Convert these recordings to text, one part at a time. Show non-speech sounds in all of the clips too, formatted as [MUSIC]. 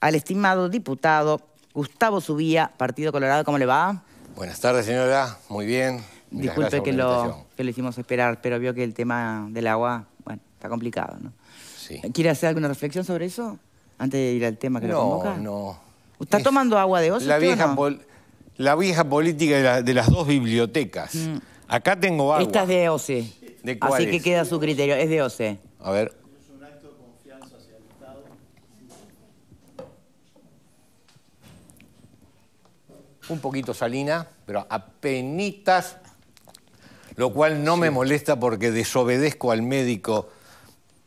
al estimado diputado Gustavo Subía, Partido Colorado. ¿Cómo le va? Buenas tardes, señora. Muy bien. Disculpe que lo, que hicimos esperar, pero vio que el tema del agua, bueno, está complicado, ¿no? ¿Quiere hacer alguna reflexión sobre eso? Antes de ir al tema que lo convoca. No, no. ¿Está tomando agua de OCE? La, vieja, política de, las dos bibliotecas. Mm. Acá tengo agua. Esta es de OCE. ¿De Así que queda a su criterio. Es de OCE. A ver. un poquito salina, pero apenas, lo cual no me molesta porque desobedezco al médico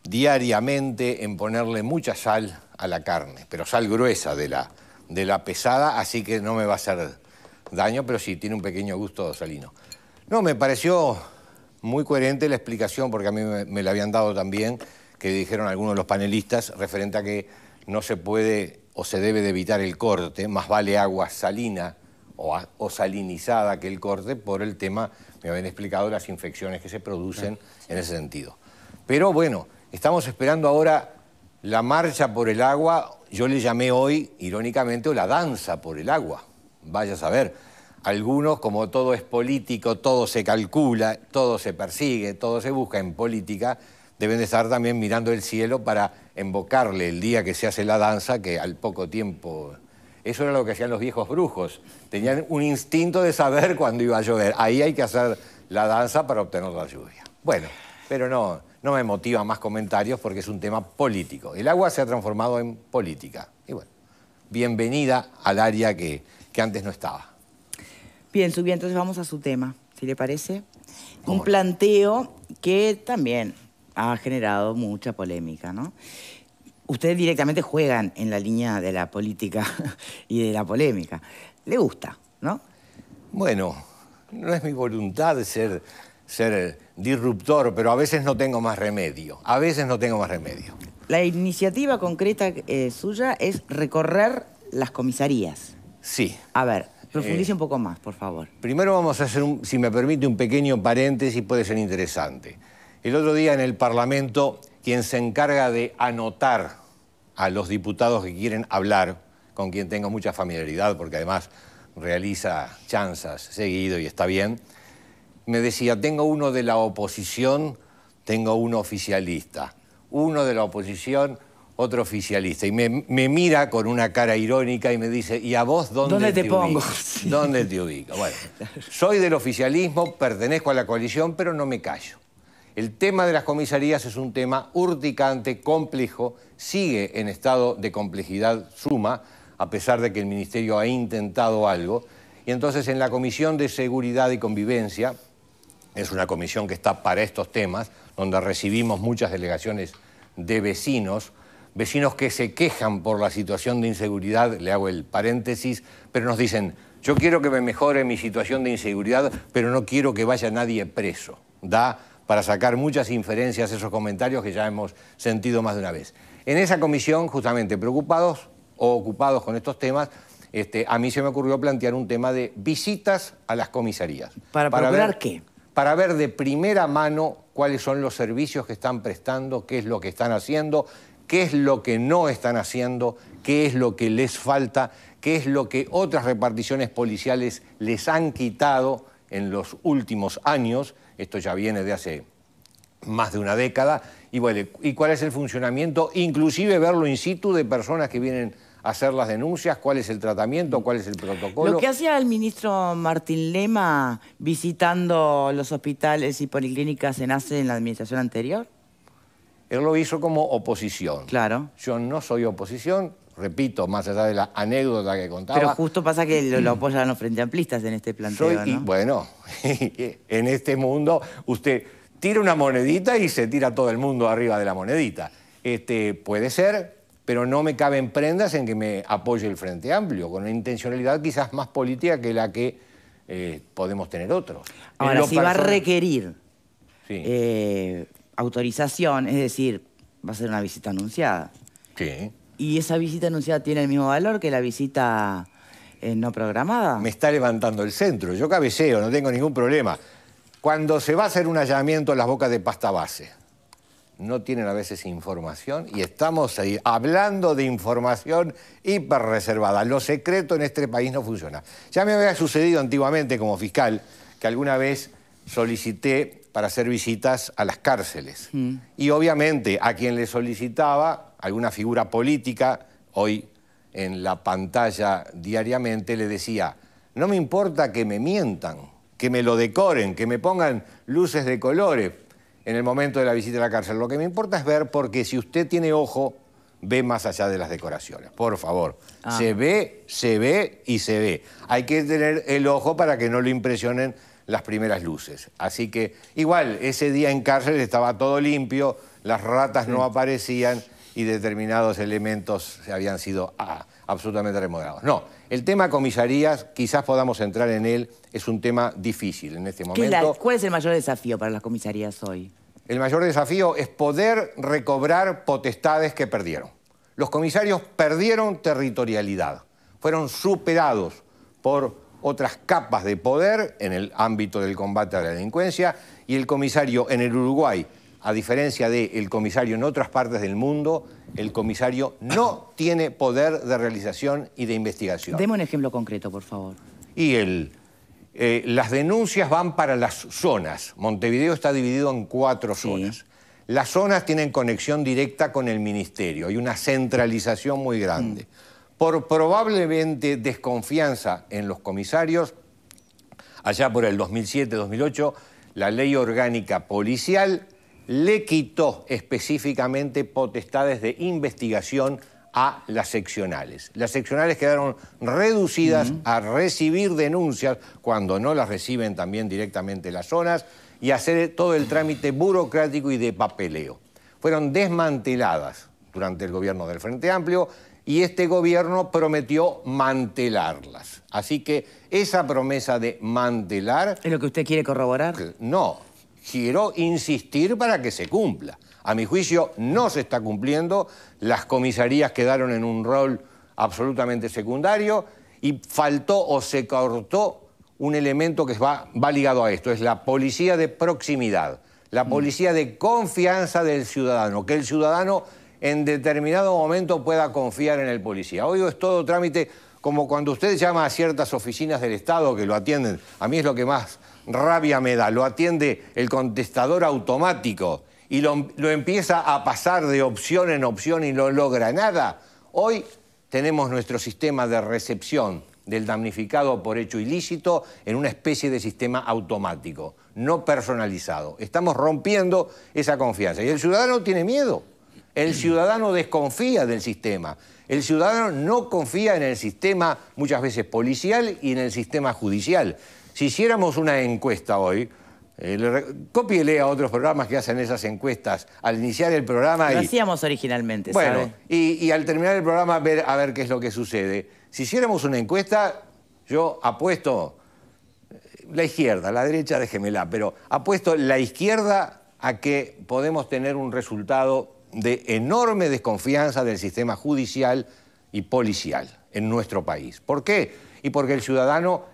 diariamente en ponerle mucha sal a la carne, pero sal gruesa de la, de la pesada, así que no me va a hacer daño, pero sí, tiene un pequeño gusto salino. No, me pareció muy coherente la explicación, porque a mí me, me la habían dado también, que dijeron algunos de los panelistas, referente a que no se puede o se debe de evitar el corte, más vale agua salina o, salinizada aquel corte por el tema, me habían explicado, las infecciones que se producen en ese sentido. Pero bueno, estamos esperando ahora la marcha por el agua, yo le llamé hoy, irónicamente, o la danza por el agua, vaya a saber. Algunos, como todo es político, todo se calcula, todo se persigue, todo se busca en política, deben de estar también mirando el cielo para invocarle el día que se hace la danza, que al poco tiempo eso era lo que hacían los viejos brujos. Tenían un instinto de saber cuándo iba a llover. Ahí hay que hacer la danza para obtener la lluvia. Bueno, pero no, no me motiva más comentarios porque es un tema político. El agua se ha transformado en política. Y bueno, bienvenida al área que, antes no estaba. Bien, subiendo entonces vamos a su tema, si le parece. Un planteo que también ha generado mucha polémica, ¿no? ustedes directamente juegan en la línea de la política [LAUGHS] y de la polémica. Le gusta, ¿no? Bueno, no es mi voluntad ser, eh, disruptor, pero a veces no tengo más remedio. A veces no tengo más remedio. La iniciativa concreta eh, suya es recorrer las comisarías. Sí. A ver, profundice eh, un poco más, por favor. Primero vamos a hacer, si me permite, un pequeño paréntesis, puede ser interesante. El otro día en el Parlamento, quien se encarga de anotar a los diputados que quieren hablar, con quien tengo mucha familiaridad, porque además realiza chanzas seguido y está bien, me decía, tengo uno de la oposición, tengo uno oficialista, uno de la oposición, otro oficialista. Y me, mira con una cara irónica y me dice, ¿y a vos dónde, te, pongo? [LAUGHS] ¿Dónde te ubico? Bueno, soy del oficialismo, pertenezco a la coalición, pero no me callo. El tema de las comisarías es un tema urticante, complejo, sigue en estado de complejidad suma, a pesar de que el Ministerio ha intentado algo. Y entonces en la Comisión de Seguridad y Convivencia, es una comisión que está para estos temas, donde recibimos muchas delegaciones de vecinos, vecinos que se quejan por la situación de inseguridad, le hago el paréntesis, pero nos dicen, yo quiero que me mejore mi situación de inseguridad, pero no quiero que vaya nadie preso. Da para sacar muchas inferencias esos comentarios que ya hemos sentido más de una vez. En esa comisión, justamente preocupados o ocupados con estos temas, este, a mí se me ocurrió plantear un tema de visitas a las comisarías. ¿Para, procurar qué? Para ver de primera mano cuáles son los servicios que están prestando, qué es lo que están haciendo, qué es lo que no están haciendo, qué es lo que les falta, qué es lo que otras reparticiones policiales les han quitado en los últimos años esto ya viene de hace más de una década, y bueno, y cuál es el funcionamiento, inclusive verlo in situ de personas que vienen a hacer las denuncias, cuál es el tratamiento, cuál es el protocolo. Lo que hacía el ministro Martín Lema visitando los hospitales y policlínicas en ACE en la administración anterior. Él lo hizo como oposición. Claro. Yo no soy oposición, repito, más allá de la anécdota que contaba... Pero justo pasa que lo, mm. apoyan los frente amplistas en este planteo, Bueno, [LAUGHS] en este mundo usted tira una monedita y se tira todo el mundo arriba de la monedita. Este, puede ser, pero no me caben prendas en que me apoye el Frente Amplio, con una intencionalidad quizás más política que la que eh, podemos tener otros. Ahora, si va a requerir eh, autorización, es decir, va a ser una visita anunciada. Sí y esa visita anunciada tiene el mismo valor que la visita eh, no programada. Me está levantando el centro, yo cabeceo, no tengo ningún problema. Cuando se va a hacer un hallamiento en las bocas de pasta base, no tienen a veces información y estamos ahí hablando de información hiperreservada. Lo secreto en este país no funciona. Ya me había sucedido antiguamente como fiscal que alguna vez solicité para hacer visitas a las cárceles. Mm. Y obviamente a quien le solicitaba alguna figura política, hoy en la pantalla diariamente, le decía, no me importa que me mientan, que me lo decoren, que me pongan luces de colores en el momento de la visita a la cárcel. Lo que me importa es ver, porque si usted tiene ojo, ve más allá de las decoraciones, por favor. Ah. Se ve, se ve y se ve. Hay que tener el ojo para que no lo impresionen las primeras luces. Así que igual, ese día en cárcel estaba todo limpio, las ratas no aparecían y determinados elementos habían sido ah, absolutamente remodelados. No, el tema comisarías, quizás podamos entrar en él, es un tema difícil en este momento. ¿Cuál es el mayor desafío para las comisarías hoy? El mayor desafío es poder recobrar potestades que perdieron. Los comisarios perdieron territorialidad, fueron superados por otras capas de poder en el ámbito del combate a la delincuencia y el comisario en el Uruguay a diferencia del comisario en otras partes del mundo, el comisario no [COUGHS] tiene poder de realización y de investigación. Deme un ejemplo concreto, por favor. Y el, eh, las denuncias van para las zonas. Montevideo está dividido en cuatro zonas. Las zonas tienen conexión directa con el ministerio, hay una centralización muy grande. Mm. Por probablemente desconfianza en los comisarios, allá por el 2007-2008, la ley orgánica policial le quitó específicamente potestades de investigación a las seccionales. Las seccionales quedaron reducidas a recibir denuncias cuando no las reciben también directamente las zonas y hacer todo el trámite burocrático y de papeleo. Fueron desmanteladas durante el gobierno del Frente Amplio y este gobierno prometió mantelarlas. Así que esa promesa de mantelar... ¿Es lo que usted quiere corroborar? No, quiero insistir para que se cumpla. A mi juicio no se está cumpliendo, las comisarías quedaron en un rol absolutamente secundario y faltó o se cortó un elemento que va, va ligado a esto, es la policía de proximidad, la mm. policía de confianza del ciudadano, que el ciudadano en determinado momento pueda confiar en el policía. Hoy es todo trámite como cuando usted llama a ciertas oficinas del Estado que lo atienden. A mí es lo que más rabia me da. Lo atiende el contestador automático y lo, empieza a pasar de opción en opción y no logra nada. Hoy tenemos nuestro sistema de recepción del damnificado por hecho ilícito en una especie de sistema automático, no personalizado. Estamos rompiendo esa confianza. Y el ciudadano tiene miedo. El ciudadano desconfía del sistema. El ciudadano no confía en el sistema muchas veces policial y en el sistema judicial. Si hiciéramos una encuesta hoy, copiéle eh, a otros programas que hacen esas encuestas al iniciar el programa. Lo hacíamos originalmente, Bueno, Y, al terminar el programa a ver qué es lo que sucede. Si hiciéramos una encuesta, yo apuesto eh, la izquierda, la derecha déjemela, pero apuesto la izquierda a que podemos tener un resultado de enorme desconfianza del sistema judicial y policial en nuestro país. ¿Por qué? Y porque el ciudadano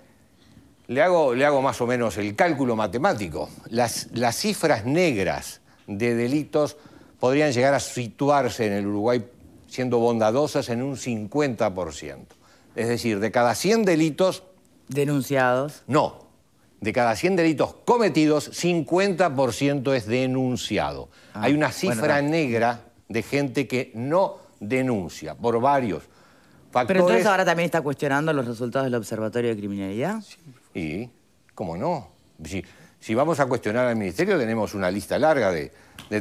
le hago, le hago más o menos el cálculo matemático. Las, cifras negras de delitos podrían llegar a situarse en el Uruguay, siendo bondadosas, en un 50%. Es decir, de cada 100 delitos... Denunciados. No, de cada 100 delitos cometidos, 50% es denunciado. Ah, Hay una cifra negra de gente que no denuncia por varios factores. Pero entonces ahora también está cuestionando los resultados del Observatorio de Criminalidad. Y, ¿cómo no? Si, vamos a cuestionar al Ministerio, tenemos una lista larga de,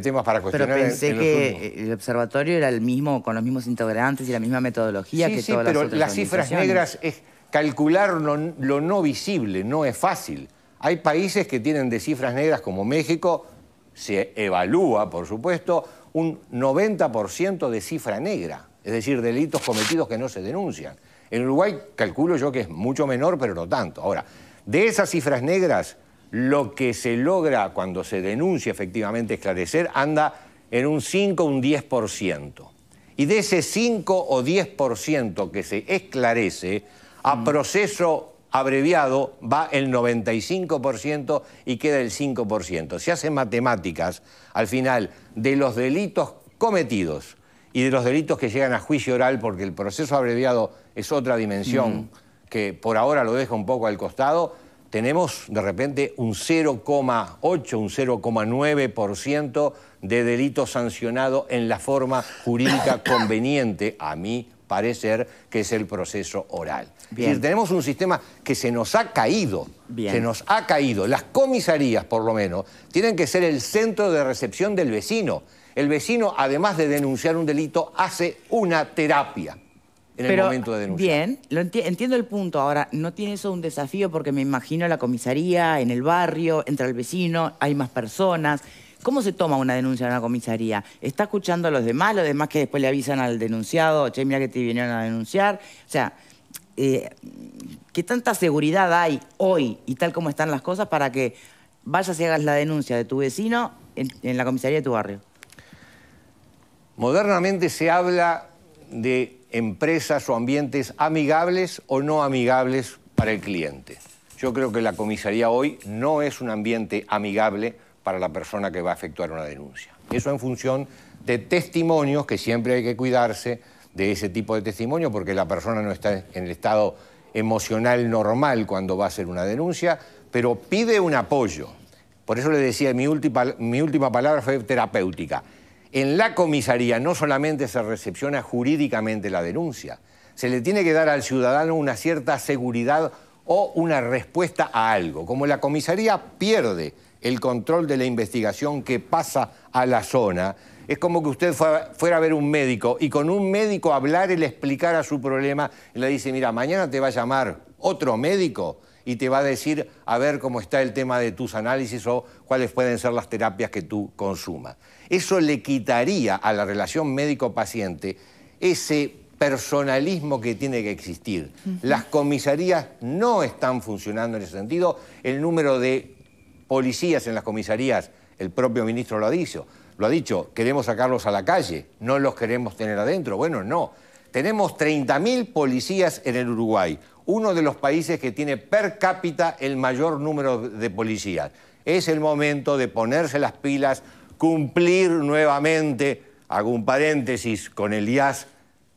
temas para cuestionar. Pero pensé que el observatorio era el mismo, con los mismos integrantes y la misma metodología que sí, todas pero las las cifras negras es calcular lo, lo, no visible, no es fácil. Hay países que tienen de cifras negras como México, se evalúa, por supuesto, un 90% de cifra negra, es decir, delitos cometidos que no se denuncian. En Uruguay calculo yo que es mucho menor, pero no tanto. Ahora, de esas cifras negras, lo que se logra cuando se denuncia efectivamente esclarecer anda en un 5 o un 10%. Y de ese 5 o 10% que se esclarece, a mm. proceso abreviado va el 95% y queda el 5%. Se hacen matemáticas al final de los delitos cometidos y de los delitos que llegan a juicio oral, porque el proceso abreviado es otra dimensión. Mm que por ahora lo deja un poco al costado, tenemos de repente un 0,8, un 0,9% de delito sancionado en la forma jurídica [COUGHS] conveniente, a mi parecer, que es el proceso oral. tenemos un sistema que se nos ha caído, se nos ha caído. Las comisarías, por lo menos, tienen que ser el centro de recepción del vecino. El vecino, además de denunciar un delito, hace una terapia en el momento de denunciar. Bien, entiendo el punto. Ahora, ¿no tiene eso un desafío? Porque me imagino la comisaría, en el barrio, entra el vecino, hay más personas. ¿Cómo se toma una denuncia en una comisaría? ¿Está escuchando a los demás? ¿Los demás que después le avisan al denunciado? Che, mira que te vinieron a denunciar. O sea, eh, ¿qué tanta seguridad hay hoy y tal como están las cosas para que vayas y hagas la denuncia de tu vecino en la comisaría de tu barrio? Modernamente se habla de empresas o ambientes amigables o no amigables para el cliente. Yo creo que la comisaría hoy no es un ambiente amigable para la persona que va a efectuar una denuncia. Eso en función de testimonios, que siempre hay que cuidarse de ese tipo de testimonio, porque la persona no está en el estado emocional normal cuando va a hacer una denuncia, pero pide un apoyo. Por eso le decía, mi última, mi última palabra fue terapéutica en la comisaría no solamente se recepciona jurídicamente la denuncia, se le tiene que dar al ciudadano una cierta seguridad o una respuesta a algo. Como la comisaría pierde el control de la investigación que pasa a la zona, es como que usted fuera a ver un médico y con un médico hablar y le explicara su problema y le dice, mira, mañana te va a llamar otro médico y te va a decir a ver cómo está el tema de tus análisis o cuáles pueden ser las terapias que tú consumas. Eso le quitaría a la relación médico-paciente ese personalismo que tiene que existir. Las comisarías no están funcionando en ese sentido. El número de policías en las comisarías, el propio ministro lo ha dicho, lo ha dicho, queremos sacarlos a la calle, no los queremos tener adentro. Bueno, no. Tenemos 30.000 policías en el Uruguay uno de los países que tiene per cápita el mayor número de policías. Es el momento de ponerse las pilas, cumplir nuevamente, hago un paréntesis, con el IAS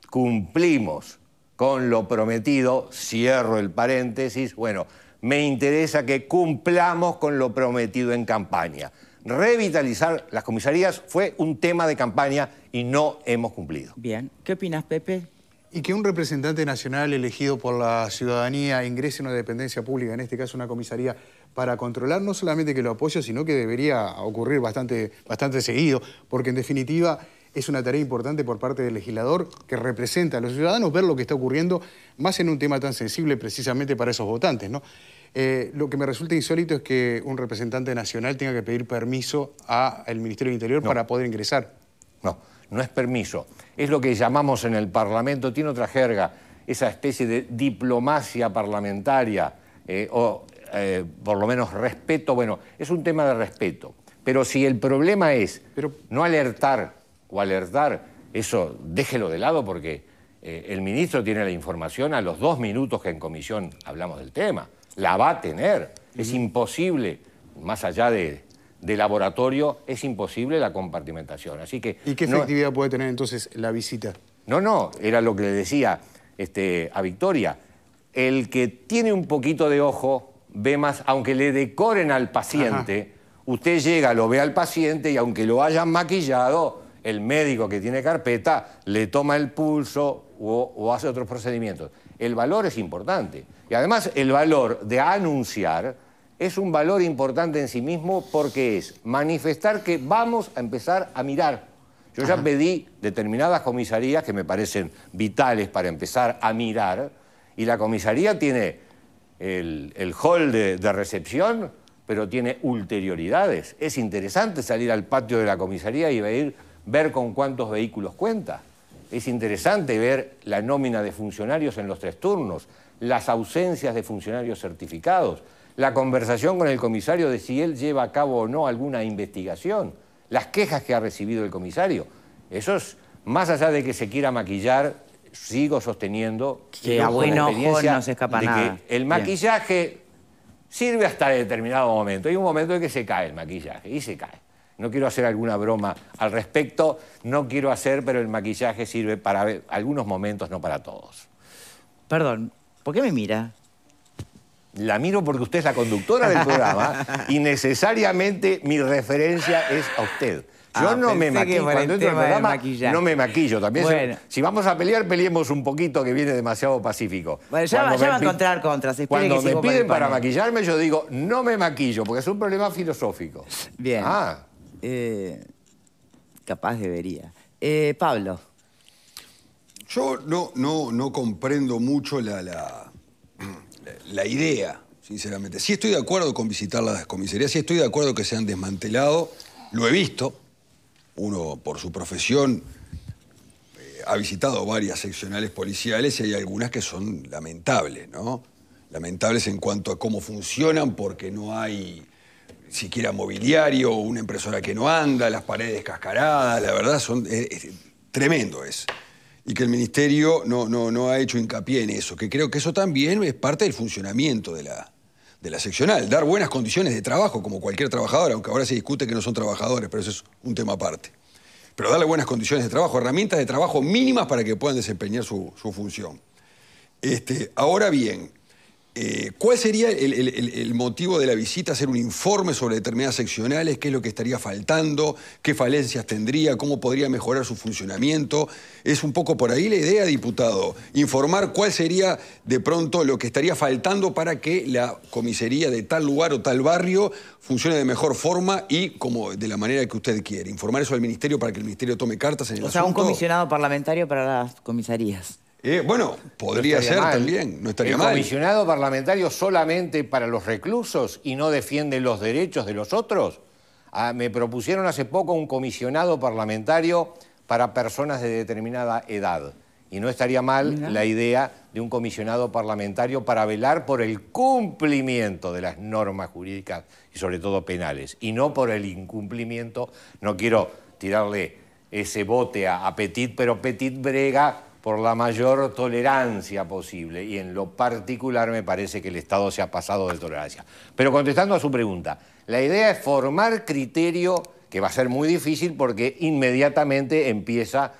cumplimos con lo prometido, cierro el paréntesis, bueno, me interesa que cumplamos con lo prometido en campaña. Revitalizar las comisarías fue un tema de campaña y no hemos cumplido. Bien, ¿qué opinas, Pepe? Y que un representante nacional elegido por la ciudadanía ingrese a una dependencia pública, en este caso una comisaría, para controlar no solamente que lo apoya, sino que debería ocurrir bastante, bastante seguido, porque en definitiva es una tarea importante por parte del legislador que representa a los ciudadanos ver lo que está ocurriendo, más en un tema tan sensible precisamente para esos votantes. ¿no? Eh, lo que me resulta insólito es que un representante nacional tenga que pedir permiso al Ministerio del Interior para poder ingresar. No no es permiso. Es lo que llamamos en el Parlamento, tiene otra jerga, esa especie de diplomacia parlamentaria, eh, o eh, por lo menos respeto, bueno, es un tema de respeto. Pero si el problema es no alertar o alertar, eso déjelo de lado porque eh, el ministro tiene la información a los dos minutos que en comisión hablamos del tema. La va a tener. Es imposible, más allá de de laboratorio es imposible la compartimentación. Así que, ¿Y qué efectividad puede tener entonces la visita? No, no, era lo que le decía este, a Victoria. El que tiene un poquito de ojo ve más, aunque le decoren al paciente, usted llega, lo ve al paciente y aunque lo hayan maquillado, el médico que tiene carpeta le toma el pulso o hace otros procedimientos. El valor es importante. Y además el valor de anunciar es un valor importante en sí mismo porque es manifestar que vamos a empezar a mirar. Yo ya pedí determinadas comisarías que me parecen vitales para empezar a mirar y la comisaría tiene el, hall de, recepción, pero tiene ulterioridades. Es interesante salir al patio de la comisaría y ver con cuántos vehículos cuenta. Es interesante ver la nómina de funcionarios en los tres turnos, las ausencias de funcionarios certificados la conversación con el comisario de si él lleva a cabo o no alguna investigación, las quejas que ha recibido el comisario. Eso es, más allá de que se quiera maquillar, sigo sosteniendo que a buen ojo no se escapa el maquillaje sirve hasta determinado momento. Hay un momento en que se cae el maquillaje y se cae. No quiero hacer alguna broma al respecto, no quiero hacer, pero el maquillaje sirve para algunos momentos, no para todos. Perdón, ¿por qué me mira? la miro porque usted es la conductora del programa y necesariamente mi referencia es a usted. Yo ah, no me maquillo. Cuando entro programa, no me maquillo. También si vamos a pelear, peleemos un poquito que viene demasiado pacífico. Bueno, ya, va, a encontrar contras. Cuando me piden para maquillarme, yo digo, no me maquillo, porque es un problema filosófico. Bien. Ah. Eh, capaz debería. Eh, Pablo. Yo no, no, no comprendo mucho la la idea, sinceramente. Sí estoy de acuerdo con visitar las comisarías, sí estoy de acuerdo que se han desmantelado, lo he visto, uno por su profesión eh, ha visitado varias seccionales policiales y hay algunas que son lamentables, ¿no? Lamentables en cuanto a cómo funcionan porque no hay siquiera mobiliario, una impresora que no anda, las paredes cascaradas, la verdad son tremendo es y que el Ministerio no, no, ha hecho hincapié en eso, que creo que eso también es parte del funcionamiento de la, de la seccional, dar buenas condiciones de trabajo como cualquier trabajador, aunque ahora se discute que no son trabajadores, pero eso es un tema aparte. Pero darle buenas condiciones de trabajo, herramientas de trabajo mínimas para que puedan desempeñar su, su función. Este, ahora bien, eh, ¿Cuál sería el, motivo de la visita? ¿Hacer un informe sobre determinadas seccionales? ¿Qué es lo que estaría faltando? ¿Qué falencias tendría? ¿Cómo podría mejorar su funcionamiento? Es un poco por ahí la idea, diputado. Informar cuál sería de pronto lo que estaría faltando para que la comisaría de tal lugar o tal barrio funcione de mejor forma y como de la manera que usted quiere. Informar eso al ministerio para que el ministerio tome cartas en el asunto. O sea, un comisionado parlamentario para las comisarías. Eh, bueno, podría ser también, no estaría el comisionado parlamentario solamente para los reclusos y no defiende los derechos de los otros? Ah, me propusieron hace poco un comisionado parlamentario para personas de determinada edad. Y no estaría mal la idea de un comisionado parlamentario para velar por el cumplimiento de las normas jurídicas y sobre todo penales, y no por el incumplimiento. No quiero tirarle ese bote a Petit, pero Petit brega por la mayor tolerancia posible y en lo particular me parece que el Estado se ha pasado de tolerancia. Pero contestando a su pregunta, la idea es formar criterio que va a ser muy difícil porque inmediatamente empieza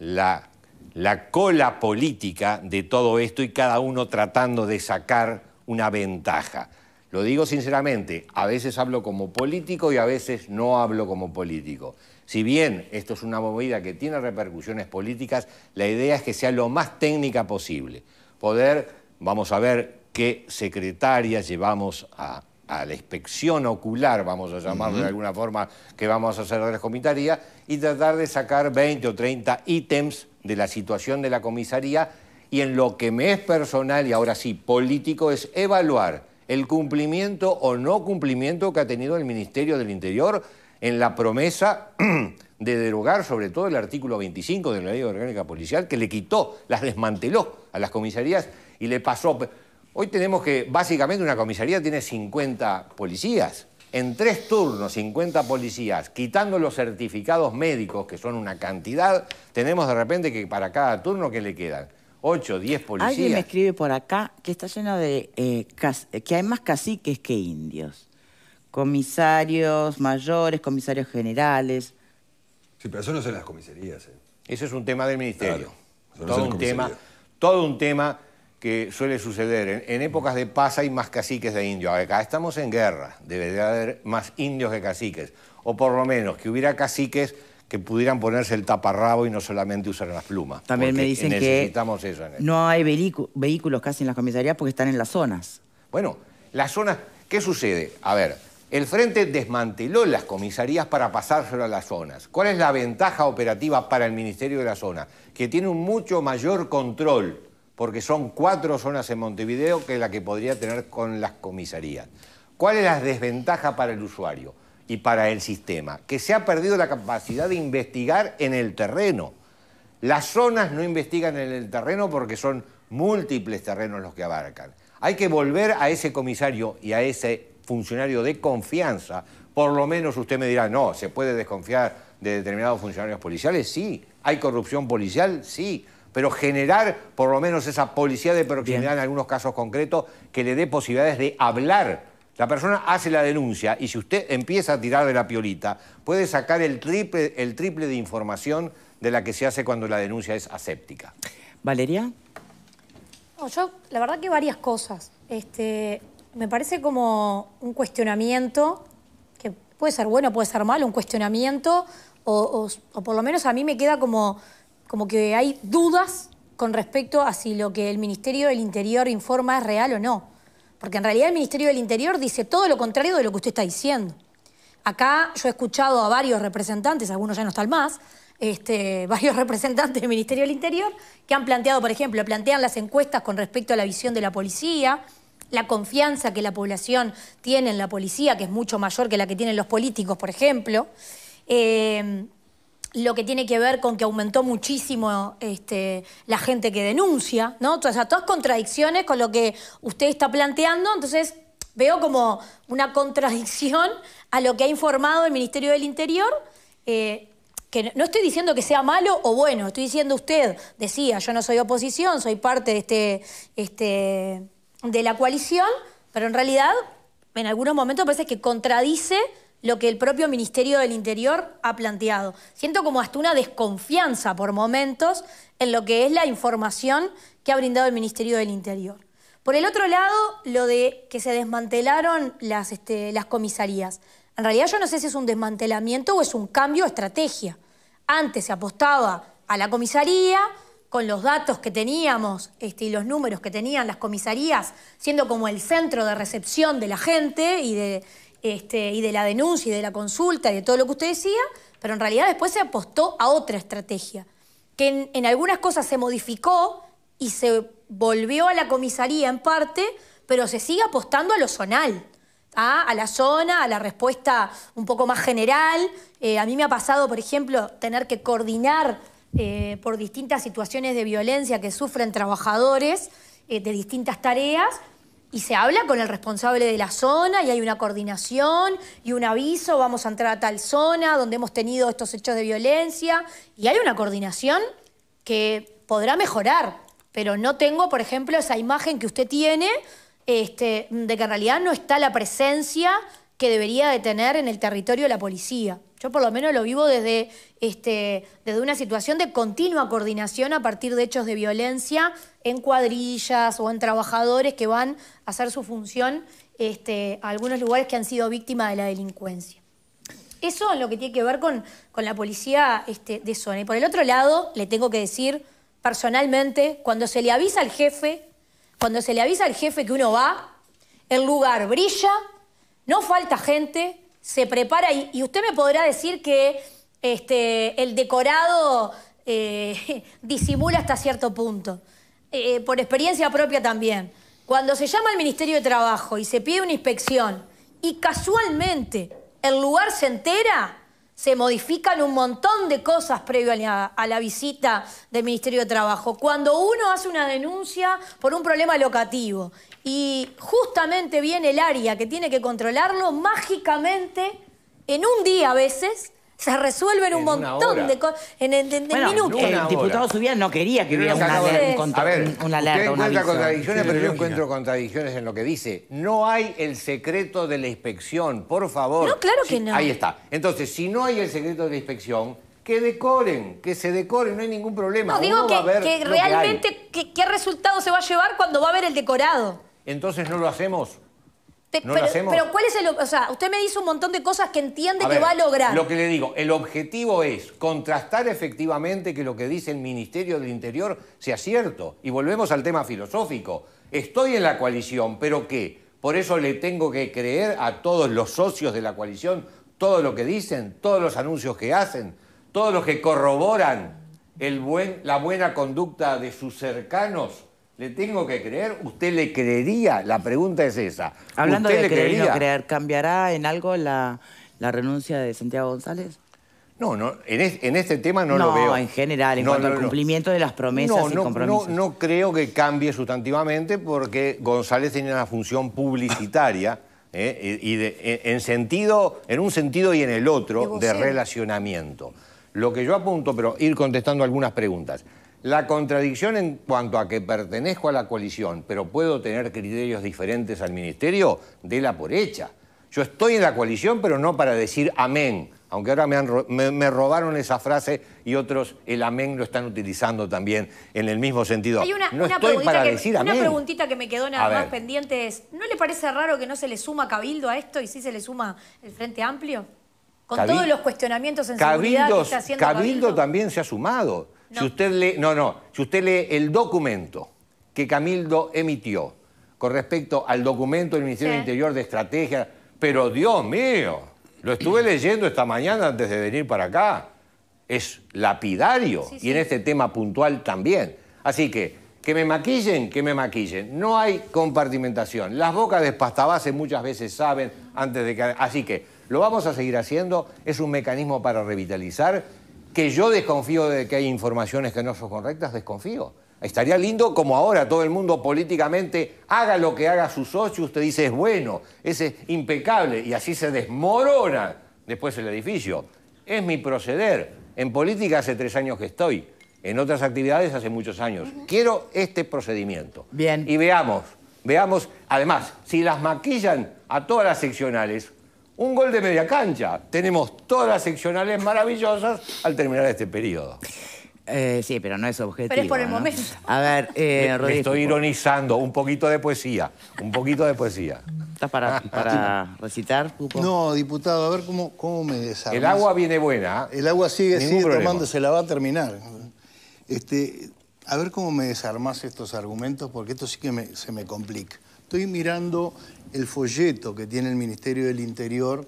la, la cola política de todo esto y cada uno tratando de sacar una ventaja. Lo digo sinceramente, a veces hablo como político y a veces no hablo como político. Si bien esto es una movida que tiene repercusiones políticas, la idea es que sea lo más técnica posible. Poder, vamos a ver qué secretaria llevamos a, la inspección ocular, vamos a llamarlo de alguna forma, que vamos a hacer de la comisaría, y tratar de sacar 20 o 30 ítems de la situación de la comisaría. Y en lo que me es personal y ahora sí político es evaluar el cumplimiento o no cumplimiento que ha tenido el Ministerio del Interior en la promesa [CLEARS THROAT] de derogar sobre todo el artículo 25 de la Ley Orgánica Policial, que le quitó, las desmanteló a las comisarías y le pasó... Hoy tenemos que, básicamente, una comisaría tiene 50 policías. En tres turnos, 50 policías, quitando los certificados médicos, que son una cantidad, tenemos de repente que para cada turno, ¿qué le quedan? 8, 10 policías. Alguien me escribe por acá que está lleno de... Eh, que hay más caciques que indios comisarios mayores, comisarios generales. Sí, pero eso no es en las comisarías. ¿eh? Eso es un tema del ministerio. todo, un tema, todo un tema que suele suceder. En, épocas de paz hay más caciques de indios. Acá estamos en guerra, debería haber más indios que caciques. O por lo menos que hubiera caciques que pudieran ponerse el taparrabo y no solamente usar las plumas. También me dicen necesitamos que eso no hay vehículos casi en las comisarías porque están en las zonas. Bueno, las zonas, ¿qué sucede? A ver, el Frente desmanteló las comisarías para pasárselo a las zonas. ¿Cuál es la ventaja operativa para el Ministerio de la Zona? Que tiene un mucho mayor control, porque son cuatro zonas en Montevideo que la que podría tener con las comisarías. ¿Cuál es la desventaja para el usuario y para el sistema? Que se ha perdido la capacidad de investigar en el terreno. Las zonas no investigan en el terreno porque son múltiples terrenos los que abarcan. Hay que volver a ese comisario y a ese funcionario de confianza, por lo menos usted me dirá, no, ¿se puede desconfiar de determinados funcionarios policiales? Sí. ¿Hay corrupción policial? Sí. Pero generar por lo menos esa policía de proximidad en algunos casos concretos que le dé posibilidades de hablar. La persona hace la denuncia y si usted empieza a tirar de la piolita, puede sacar el triple, el triple de información de la que se hace cuando la denuncia es aséptica. Valeria. yo, la verdad que varias cosas. Este, me parece como un cuestionamiento, que puede ser bueno, puede ser malo, un cuestionamiento, o, por lo menos a mí me queda como, que hay dudas con respecto a si lo que el Ministerio del Interior informa es real o no. Porque en realidad el Ministerio del Interior dice todo lo contrario de lo que usted está diciendo. Acá yo he escuchado a varios representantes, algunos ya no están más, este, [LAUGHS] varios representantes del Ministerio del Interior, que han planteado, por ejemplo, plantean las encuestas con respecto a la visión de la policía, la confianza que la población tiene en la policía, que es mucho mayor que la que tienen los políticos, por ejemplo. Eh, lo que tiene que ver con que aumentó muchísimo este, la gente que denuncia, ¿no? O sea, todas contradicciones con lo que usted está planteando, entonces veo como una contradicción a lo que ha informado el Ministerio del Interior, eh, que no estoy diciendo que sea malo o bueno, estoy diciendo usted, decía, yo no soy oposición, soy parte de este, este de la coalición, pero en realidad en algunos momentos parece que contradice lo que el propio Ministerio del Interior ha planteado. Siento como hasta una desconfianza por momentos en lo que es la información que ha brindado el Ministerio del Interior. Por el otro lado, lo de que se desmantelaron las, este, las comisarías. En realidad yo no sé si es un desmantelamiento o es un cambio de estrategia. Antes se apostaba a la comisaría, con los datos que teníamos este, y los números que tenían las comisarías, siendo como el centro de recepción de la gente y de, este, y de la denuncia y de la consulta y de todo lo que usted decía, pero en realidad después se apostó a otra estrategia, que en, algunas cosas se modificó y se volvió a la comisaría en parte, pero se sigue apostando a lo zonal. ¿ah? A, la zona, a la respuesta un poco más general. Eh, a mí me ha pasado, por ejemplo, tener que coordinar eh, por distintas situaciones de violencia que sufren trabajadores eh, de distintas tareas y se habla con el responsable de la zona y hay una coordinación y un aviso, vamos a entrar a tal zona donde hemos tenido estos hechos de violencia y hay una coordinación que podrá mejorar, pero no tengo, por ejemplo, esa imagen que usted tiene este, de que en realidad no está la presencia que debería de tener en el territorio la policía. Yo por lo menos lo vivo desde, este, desde una situación de continua coordinación a partir de hechos de violencia en cuadrillas o en trabajadores que van a hacer su función este, a algunos lugares que han sido víctimas de la delincuencia. Eso es lo que tiene que ver con, la policía este, de zona. Y por el otro lado, le tengo que decir personalmente, cuando se le avisa al jefe, cuando se le avisa al jefe que uno va, el lugar brilla, no falta gente, se prepara y, usted me podrá decir que este, el decorado eh, [LAUGHS] disimula hasta cierto punto, eh, eh, por experiencia propia también. Cuando se llama al Ministerio de Trabajo y se pide una inspección y casualmente el lugar se entera, se modifican un montón de cosas previo a la, a la, visita del Ministerio de Trabajo. Cuando uno hace una denuncia por un problema locativo y justamente viene el área que tiene que controlarlo, mágicamente, en un día a veces, se resuelven un montón de cosas en, en, El diputado Subía no quería que hubiera una, un alerta, contradicciones, pero yo encuentro contradicciones en lo que dice. No hay el secreto de la inspección, por favor. No, claro que no. Ahí está. Entonces, si no hay el secreto de la inspección, que decoren, que se decoren, no hay ningún problema. No, digo que, realmente, ¿qué resultado se va a llevar cuando va a ver el decorado? entonces no lo hacemos. pero, pero, ¿cuál es el...? O sea, usted me dice un montón de cosas que entiende que va a lograr. Lo que le digo, el objetivo es contrastar efectivamente que lo que dice el Ministerio del Interior sea cierto. Y volvemos al tema filosófico. Estoy en la coalición, pero ¿qué? Por eso le tengo que creer a todos los socios de la coalición todo lo que dicen, todos los anuncios que hacen, todos los que corroboran la buena conducta de sus cercanos ¿Le tengo que creer? ¿Usted le creería? La pregunta es esa. Hablando de creer ¿cambiará en algo la, renuncia de Santiago González? No, no, en, este tema no, lo veo. No, en general, en cuanto al cumplimiento de las promesas y compromisos. No, creo que cambie sustantivamente porque González tiene una función publicitaria [LAUGHS] eh, y en, sentido, en un sentido y en el otro de relacionamiento. Lo que yo apunto, pero ir contestando algunas preguntas. La contradicción en cuanto a que pertenezco a la coalición, pero puedo tener criterios diferentes al ministerio, déla por hecha. Yo estoy en la coalición, pero no para decir amén, aunque ahora me, me, robaron esa frase y otros el amén lo están utilizando también en el mismo sentido. una, no una estoy para decir amén. Una preguntita que me quedó nada más pendiente es, ¿no le parece raro que no se le suma Cabildo a esto y sí se le suma el Frente Amplio? Con todos los cuestionamientos en seguridad que está haciendo Cabildo también se ha sumado. Si usted lee, no, no, si usted lee el documento que Camildo emitió con respecto al documento del Ministerio del Interior de Estrategia, pero Dios mío, lo estuve leyendo esta mañana antes de venir para acá. Es lapidario y en este tema puntual también. Así que, que me maquillen, que me maquillen. No hay compartimentación. Las bocas de base muchas veces saben antes de que... Así que lo vamos a seguir haciendo. Es un mecanismo para revitalizar que yo desconfío de que hay informaciones que no son correctas, desconfío. Estaría lindo como ahora todo el mundo políticamente haga lo que haga su socio, usted dice es bueno, ese es impecable y así se desmorona después el edificio. Es mi proceder. En política hace tres años que estoy, en otras actividades hace muchos años. Quiero este procedimiento. Bien. Y veamos, veamos, además, si las maquillan a todas las seccionales, un gol de media cancha. Tenemos todas las seccionales maravillosas al terminar este periodo. Eh, sí, pero no es objetivo. Pero es por el momento. A ver, eh, [LAUGHS] Rodríguez. estoy ironizando. Un poquito de poesía. Un poquito de poesía. ¿Estás para, [LAUGHS] para recitar, No, diputado, a ver cómo, cómo me desarmás. El agua viene buena. El agua sigue, sigue tomándose, la va a terminar. Este, a ver cómo me desarmás estos argumentos, porque esto sí que se me complica. Estoy mirando el folleto que tiene el Ministerio del Interior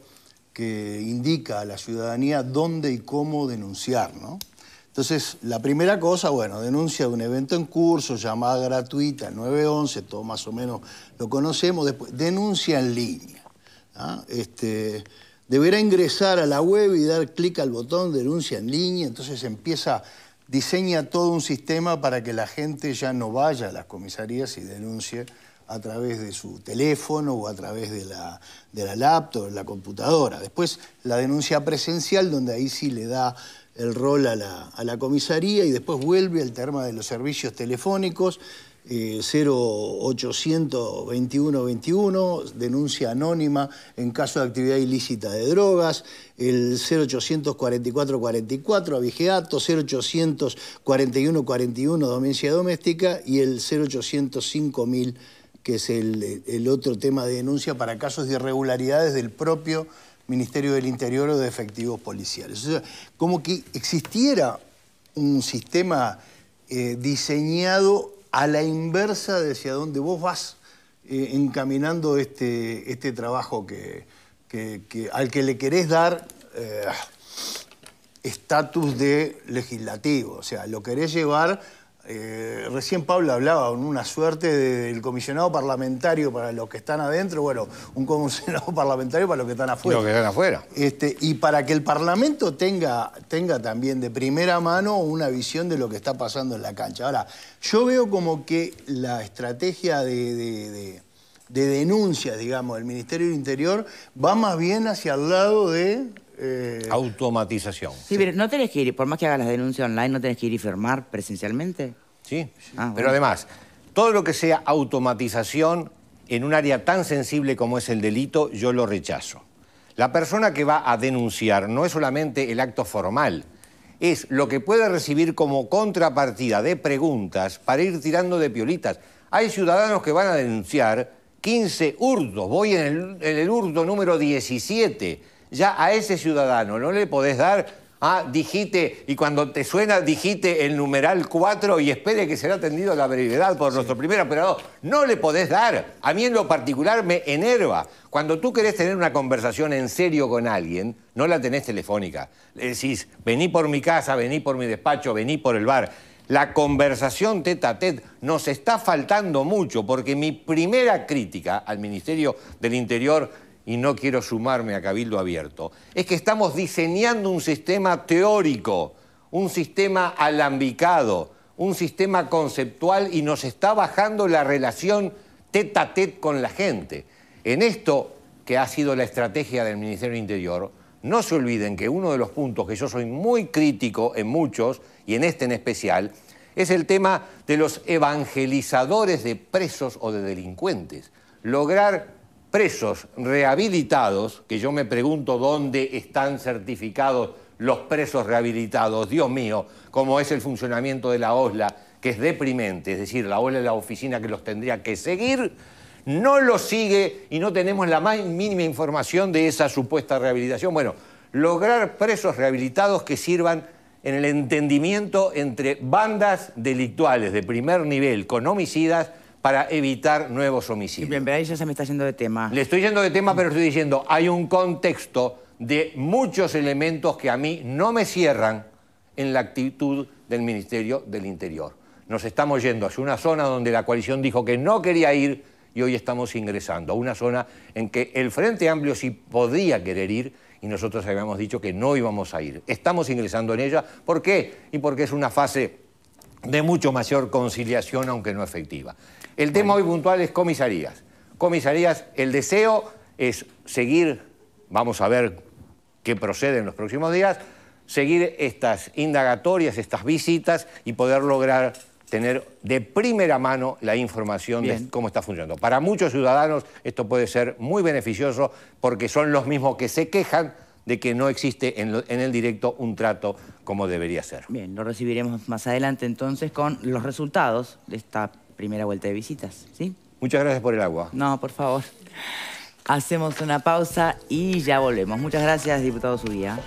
que indica a la ciudadanía dónde y cómo denunciar, Entonces, la primera cosa, bueno, denuncia de un evento en curso, llamada gratuita, 911, todo más o menos lo conocemos, después denuncia en línea. ¿ah? Este, deberá ingresar a la web y dar clic al botón denuncia en línea, entonces empieza, diseña todo un sistema para que la gente ya no vaya a las comisarías y denuncie a través de su teléfono o a través de la, de la laptop, la computadora. Después la denuncia presencial, donde ahí sí le da el rol a la, comisaría y después vuelve al tema de los servicios telefónicos. Eh, 0800-2121, denuncia anónima en caso de actividad ilícita de drogas, el 0800-4444, avigeato, 0800-4141, domencia doméstica y el 0800 5000 que es el, otro tema de denuncia para casos de irregularidades del propio Ministerio del Interior o de efectivos policiales. O sea, como que existiera un sistema eh, diseñado a la inversa de hacia dónde vos vas eh, encaminando este, este trabajo que, al que le querés dar eh, estatus de legislativo. O sea, lo querés llevar eh, recién Pablo hablaba con una suerte del comisionado parlamentario para los que están adentro, bueno, un comisionado [LAUGHS] parlamentario para los que están afuera. que están afuera. Este, y para que el Parlamento tenga, tenga también de primera mano una visión de lo que está pasando en la cancha. Ahora, yo veo como que la estrategia de, denuncia, denuncias, digamos, del Ministerio del Interior va más bien hacia el lado de eh, automatización. Sí, pero no tenés que ir, por más que hagas las denuncias online, no tenés que ir y firmar presencialmente. Sí, ah, ah, pero además, todo lo que sea automatización en un área tan sensible como es el delito, yo lo rechazo. La persona que va a denunciar no es solamente el acto formal, es lo que puede recibir como contrapartida de preguntas para ir tirando de piolitas. Hay ciudadanos que van a denunciar 15 hurdos. voy en el, en número 17 ya a ese ciudadano no le podés dar, ah, dijiste, y cuando te suena, dijiste el numeral 4 y espere que será atendido la brevedad por nuestro primer operador. No le podés dar. A mí en lo particular me enerva. Cuando tú querés tener una conversación en serio con alguien, no la tenés telefónica. Le decís, vení por mi casa, vení por mi despacho, vení por el bar. La conversación tete tet nos está faltando mucho porque mi primera crítica al Ministerio del Interior y no quiero sumarme a Cabildo Abierto, es que estamos diseñando un sistema teórico, un sistema alambicado, un sistema conceptual y nos está bajando la relación teta a con la gente. En esto que ha sido la estrategia del Ministerio del Interior, no se olviden que uno de los puntos que yo soy muy crítico en muchos, y en este en especial, es el tema de los evangelizadores de presos o de delincuentes. Lograr presos rehabilitados, que yo me pregunto dónde están certificados los presos rehabilitados, Dios mío, cómo es el funcionamiento de la OSLA, que es deprimente, es decir, la OSLA es la oficina que los tendría que seguir, no los sigue y no tenemos la más mínima información de esa supuesta rehabilitación. Bueno, lograr presos rehabilitados que sirvan en el entendimiento entre bandas delictuales de primer nivel con homicidas para evitar nuevos homicidios. Bien, pero ya se me está yendo de tema. Le estoy yendo de tema, pero estoy diciendo, hay un contexto de muchos elementos que a mí no me cierran en la actitud del Ministerio del Interior. Nos estamos yendo hacia una zona donde la coalición dijo que no quería ir y hoy estamos ingresando a una zona en que el Frente Amplio sí podía querer ir y nosotros habíamos dicho que no íbamos a ir. Estamos ingresando en ella. ¿Por qué? Y porque es una fase de mucho mayor conciliación, aunque no efectiva. El tema hoy puntual es comisarías. Comisarías, el deseo es seguir, vamos a ver qué procede en los próximos días, seguir estas indagatorias, estas visitas y poder lograr tener de primera mano la información de cómo está funcionando. Para muchos ciudadanos esto puede ser muy beneficioso porque son los mismos que se quejan de que no existe en, en, el directo un trato como debería ser. Bien, lo recibiremos más adelante entonces con los resultados de esta primera vuelta de visitas, ¿sí? Muchas gracias por el agua. No, por favor. Hacemos una pausa y ya volvemos. Muchas gracias, diputado Zubía.